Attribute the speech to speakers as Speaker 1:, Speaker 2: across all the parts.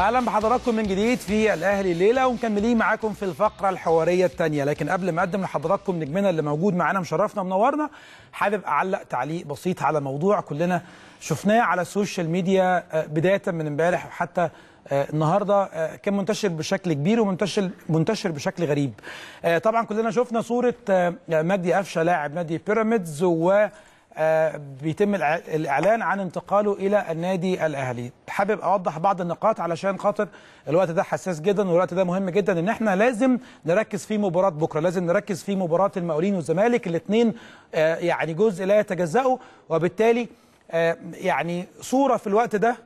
Speaker 1: اهلا بحضراتكم من جديد في الاهلي الليله ومكملين معاكم في الفقره الحواريه الثانيه لكن قبل ما اقدم لحضراتكم نجمنا اللي موجود معانا مشرفنا منورنا حابب اعلق تعليق بسيط على موضوع كلنا شفناه على السوشيال ميديا آه، بدايه من امبارح وحتى آه، النهارده آه، كان منتشر بشكل كبير ومنتشر منتشر بشكل غريب طبعا كلنا شفنا صوره مجدي قفشه لاعب نادي بيراميدز و بيتم الاعلان عن انتقاله الى النادي الاهلي حابب اوضح بعض النقاط علشان خاطر الوقت ده حساس جدا والوقت ده مهم جدا ان احنا لازم نركز في مباراه بكره لازم نركز في مباراه المقاولين والزمالك الاثنين آه، يعني جزء لا يتجزأه وبالتالي آه، يعني صوره في الوقت ده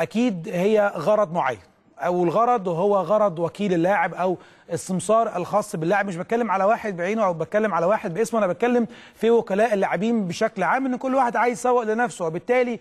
Speaker 1: اكيد هي غرض معين او الغرض وهو غرض وكيل اللاعب او السمسار الخاص باللاعب مش بتكلم على واحد بعينه او بتكلم على واحد باسمه انا بتكلم في وكلاء اللاعبين بشكل عام ان كل واحد عايز يسوق لنفسه وبالتالي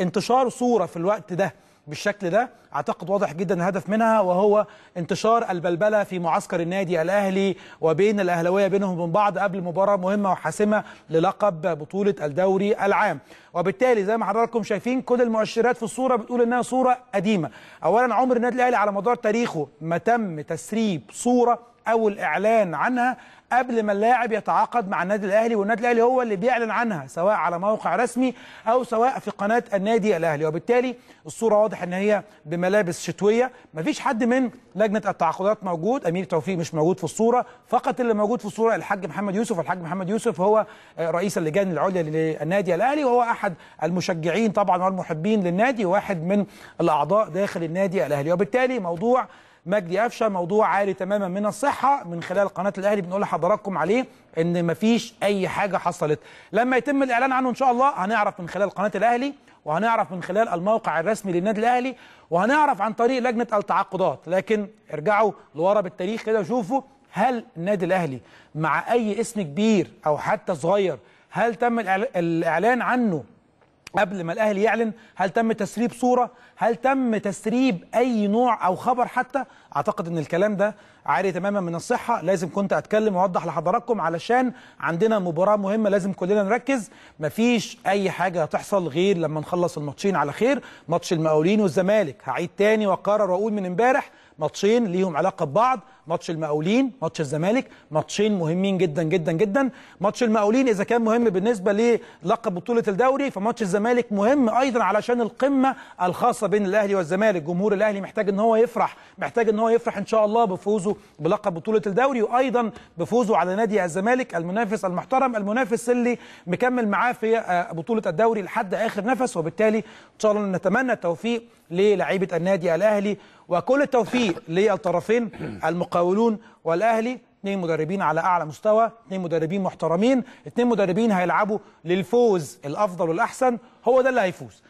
Speaker 1: انتشار صوره في الوقت ده بالشكل ده اعتقد واضح جدا الهدف منها وهو انتشار البلبله في معسكر النادي الاهلي وبين الاهلاويه بينهم وبين بعض قبل مباراه مهمه وحاسمه للقب بطوله الدوري العام وبالتالي زي ما حضراتكم شايفين كل المؤشرات في الصوره بتقول انها صوره قديمه اولا عمر النادي الاهلي على مدار تاريخه ما تم تسريب صوره او الاعلان عنها قبل ما اللاعب يتعاقد مع النادي الاهلي والنادي الاهلي هو اللي بيعلن عنها سواء على موقع رسمي او سواء في قناه النادي الاهلي وبالتالي الصوره واضح ان هي بملابس شتويه مفيش حد من لجنه التعاقدات موجود امير توفيق مش موجود في الصوره فقط اللي موجود في الصوره الحاج محمد يوسف الحاج محمد يوسف هو آه، رئيس اللجان العليا للنادي الاهلي وهو احد المشجعين طبعا والمحبين للنادي واحد من الاعضاء داخل النادي الاهلي وبالتالي موضوع مجدي قفشه موضوع عالي تماما من الصحه من خلال قناه الاهلي بنقول لحضراتكم عليه ان مفيش اي حاجه حصلت لما يتم الاعلان عنه ان شاء الله هنعرف من خلال قناه الاهلي وهنعرف من خلال الموقع الرسمي للنادي الاهلي وهنعرف عن طريق لجنه التعاقدات لكن ارجعوا لورا بالتاريخ كده وشوفوا هل النادي الاهلي مع اي اسم كبير او حتى صغير هل تم الاعلان عنه قبل ما الاهلي يعلن هل تم تسريب صوره هل تم تسريب اي نوع او خبر حتى اعتقد ان الكلام ده عاري تماما من الصحه لازم كنت اتكلم واوضح لحضراتكم علشان عندنا مباراه مهمه لازم كلنا نركز مفيش اي حاجه هتحصل غير لما نخلص الماتشين على خير ماتش المقاولين والزمالك هعيد تاني واكرر واقول من امبارح ماتشين ليهم علاقه ببعض ماتش المقاولين ماتش الزمالك ماتشين مهمين جدا جدا جدا ماتش المقاولين اذا كان مهم بالنسبه للقب بطوله الدوري فماتش الزمالك مهم ايضا علشان القمه الخاصه بين الاهلي والزمالك جمهور الاهلي محتاج ان هو يفرح محتاج ان هو يفرح ان شاء الله بفوزه بلقب بطوله الدوري وايضا بفوزه على نادي الزمالك المنافس المحترم المنافس اللي مكمل معاه في آه، بطوله الدوري لحد اخر نفس وبالتالي ان شاء الله نتمنى التوفيق للاعيبه النادي الاهلي وكل التوفيق للطرفين المقاولون والاهلي اثنين مدربين على اعلى مستوى اثنين مدربين محترمين اثنين مدربين هيلعبوا للفوز الافضل والاحسن هو ده اللي هيفوز